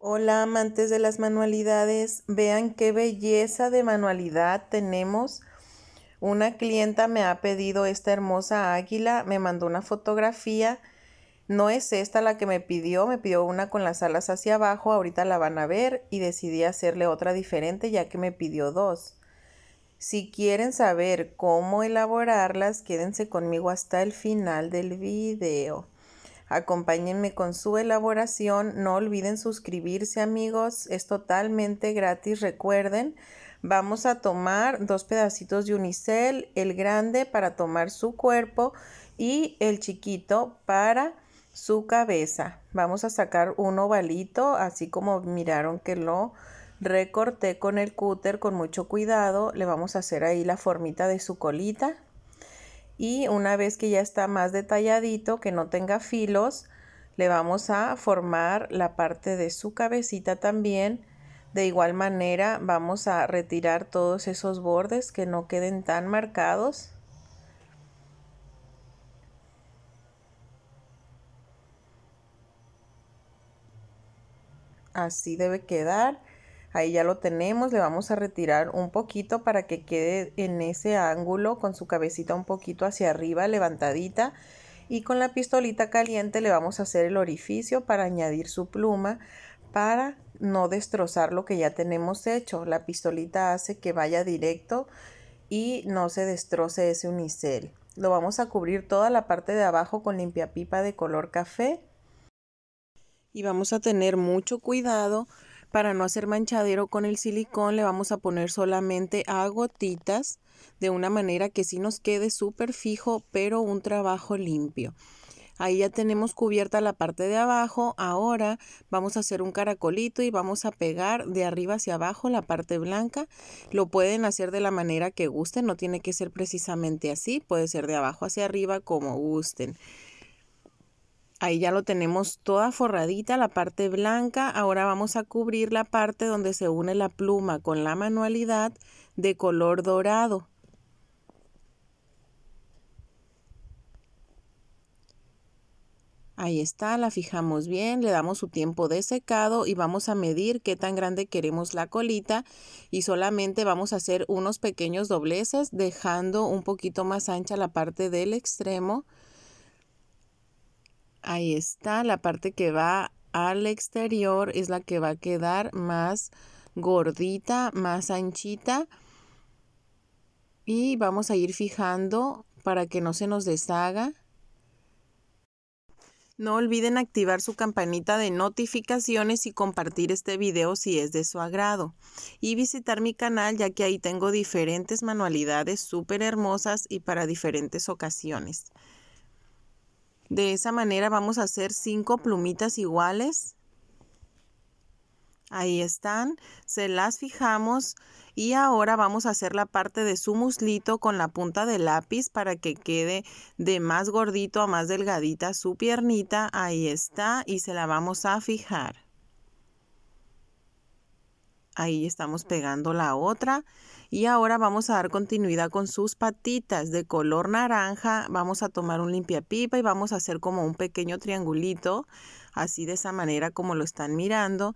Hola amantes de las manualidades, vean qué belleza de manualidad tenemos. Una clienta me ha pedido esta hermosa águila, me mandó una fotografía. No es esta la que me pidió, me pidió una con las alas hacia abajo, ahorita la van a ver y decidí hacerle otra diferente ya que me pidió dos. Si quieren saber cómo elaborarlas, quédense conmigo hasta el final del video. Acompáñenme con su elaboración. No olviden suscribirse amigos. Es totalmente gratis. Recuerden, vamos a tomar dos pedacitos de unicel. El grande para tomar su cuerpo y el chiquito para su cabeza. Vamos a sacar un ovalito así como miraron que lo recorté con el cúter con mucho cuidado. Le vamos a hacer ahí la formita de su colita y una vez que ya está más detalladito, que no tenga filos, le vamos a formar la parte de su cabecita también. De igual manera vamos a retirar todos esos bordes que no queden tan marcados. Así debe quedar. Ahí ya lo tenemos, le vamos a retirar un poquito para que quede en ese ángulo con su cabecita un poquito hacia arriba, levantadita. Y con la pistolita caliente le vamos a hacer el orificio para añadir su pluma para no destrozar lo que ya tenemos hecho. La pistolita hace que vaya directo y no se destroce ese unicel. Lo vamos a cubrir toda la parte de abajo con limpia pipa de color café. Y vamos a tener mucho cuidado para no hacer manchadero con el silicón le vamos a poner solamente a gotitas de una manera que sí nos quede súper fijo pero un trabajo limpio. Ahí ya tenemos cubierta la parte de abajo. Ahora vamos a hacer un caracolito y vamos a pegar de arriba hacia abajo la parte blanca. Lo pueden hacer de la manera que gusten, no tiene que ser precisamente así. Puede ser de abajo hacia arriba como gusten. Ahí ya lo tenemos toda forradita, la parte blanca. Ahora vamos a cubrir la parte donde se une la pluma con la manualidad de color dorado. Ahí está, la fijamos bien, le damos su tiempo de secado y vamos a medir qué tan grande queremos la colita y solamente vamos a hacer unos pequeños dobleces dejando un poquito más ancha la parte del extremo. Ahí está, la parte que va al exterior es la que va a quedar más gordita, más anchita. Y vamos a ir fijando para que no se nos deshaga. No olviden activar su campanita de notificaciones y compartir este video si es de su agrado. Y visitar mi canal ya que ahí tengo diferentes manualidades súper hermosas y para diferentes ocasiones. De esa manera vamos a hacer cinco plumitas iguales. Ahí están, se las fijamos y ahora vamos a hacer la parte de su muslito con la punta del lápiz para que quede de más gordito a más delgadita su piernita. Ahí está y se la vamos a fijar. Ahí estamos pegando la otra. Y ahora vamos a dar continuidad con sus patitas de color naranja. Vamos a tomar un pipa y vamos a hacer como un pequeño triangulito, así de esa manera como lo están mirando.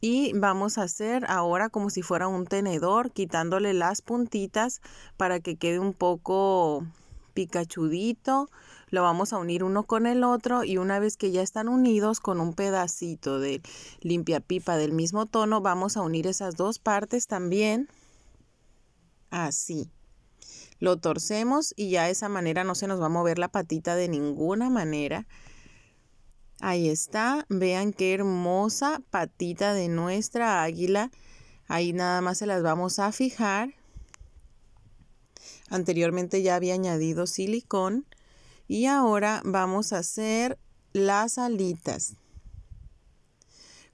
Y vamos a hacer ahora como si fuera un tenedor, quitándole las puntitas para que quede un poco picachudito lo vamos a unir uno con el otro y una vez que ya están unidos con un pedacito de limpia pipa del mismo tono, vamos a unir esas dos partes también así. Lo torcemos y ya de esa manera no se nos va a mover la patita de ninguna manera. Ahí está, vean qué hermosa patita de nuestra águila. Ahí nada más se las vamos a fijar. Anteriormente ya había añadido silicón y ahora vamos a hacer las alitas.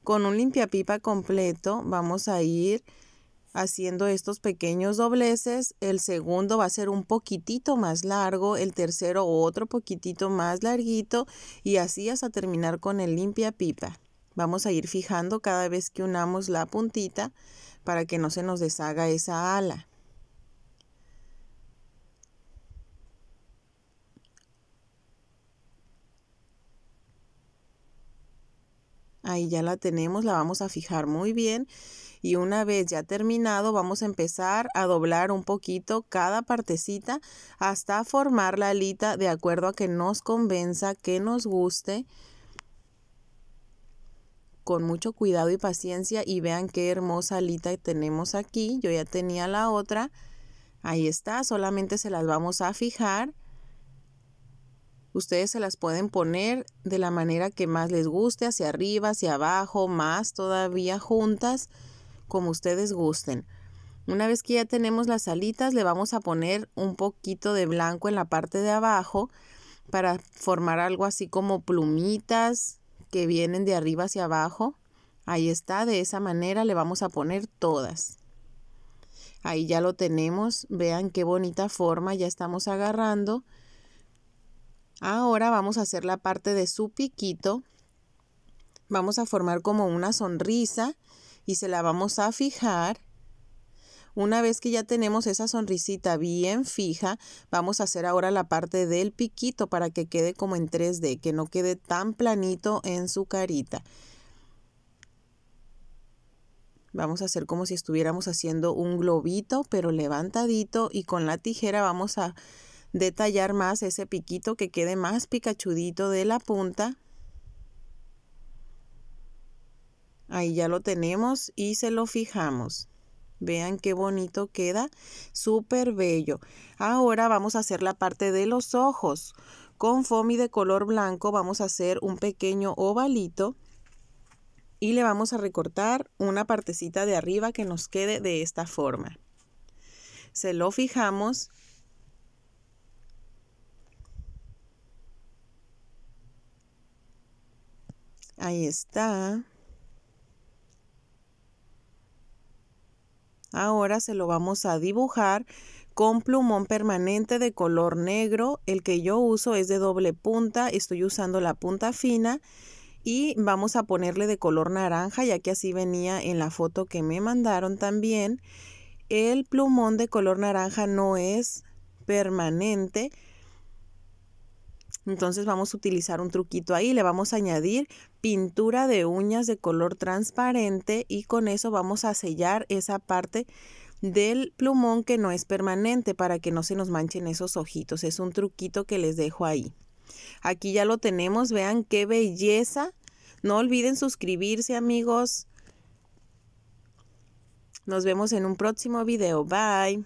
Con un pipa completo vamos a ir haciendo estos pequeños dobleces. El segundo va a ser un poquitito más largo, el tercero otro poquitito más larguito y así hasta terminar con el pipa Vamos a ir fijando cada vez que unamos la puntita para que no se nos deshaga esa ala. Ahí ya la tenemos, la vamos a fijar muy bien y una vez ya terminado vamos a empezar a doblar un poquito cada partecita hasta formar la alita de acuerdo a que nos convenza, que nos guste con mucho cuidado y paciencia y vean qué hermosa alita tenemos aquí. Yo ya tenía la otra. Ahí está, solamente se las vamos a fijar Ustedes se las pueden poner de la manera que más les guste, hacia arriba, hacia abajo, más todavía juntas, como ustedes gusten. Una vez que ya tenemos las alitas, le vamos a poner un poquito de blanco en la parte de abajo para formar algo así como plumitas que vienen de arriba hacia abajo. Ahí está, de esa manera le vamos a poner todas. Ahí ya lo tenemos, vean qué bonita forma ya estamos agarrando. Ahora vamos a hacer la parte de su piquito. Vamos a formar como una sonrisa y se la vamos a fijar. Una vez que ya tenemos esa sonrisita bien fija, vamos a hacer ahora la parte del piquito para que quede como en 3D, que no quede tan planito en su carita. Vamos a hacer como si estuviéramos haciendo un globito, pero levantadito y con la tijera vamos a detallar más ese piquito que quede más picachudito de la punta. Ahí ya lo tenemos y se lo fijamos. Vean qué bonito queda, súper bello. Ahora vamos a hacer la parte de los ojos. Con foamy de color blanco vamos a hacer un pequeño ovalito y le vamos a recortar una partecita de arriba que nos quede de esta forma. Se lo fijamos Ahí está. Ahora se lo vamos a dibujar con plumón permanente de color negro. El que yo uso es de doble punta, estoy usando la punta fina y vamos a ponerle de color naranja ya que así venía en la foto que me mandaron también. El plumón de color naranja no es permanente, entonces vamos a utilizar un truquito ahí, le vamos a añadir pintura de uñas de color transparente y con eso vamos a sellar esa parte del plumón que no es permanente para que no se nos manchen esos ojitos. Es un truquito que les dejo ahí. Aquí ya lo tenemos, vean qué belleza. No olviden suscribirse amigos. Nos vemos en un próximo video. Bye.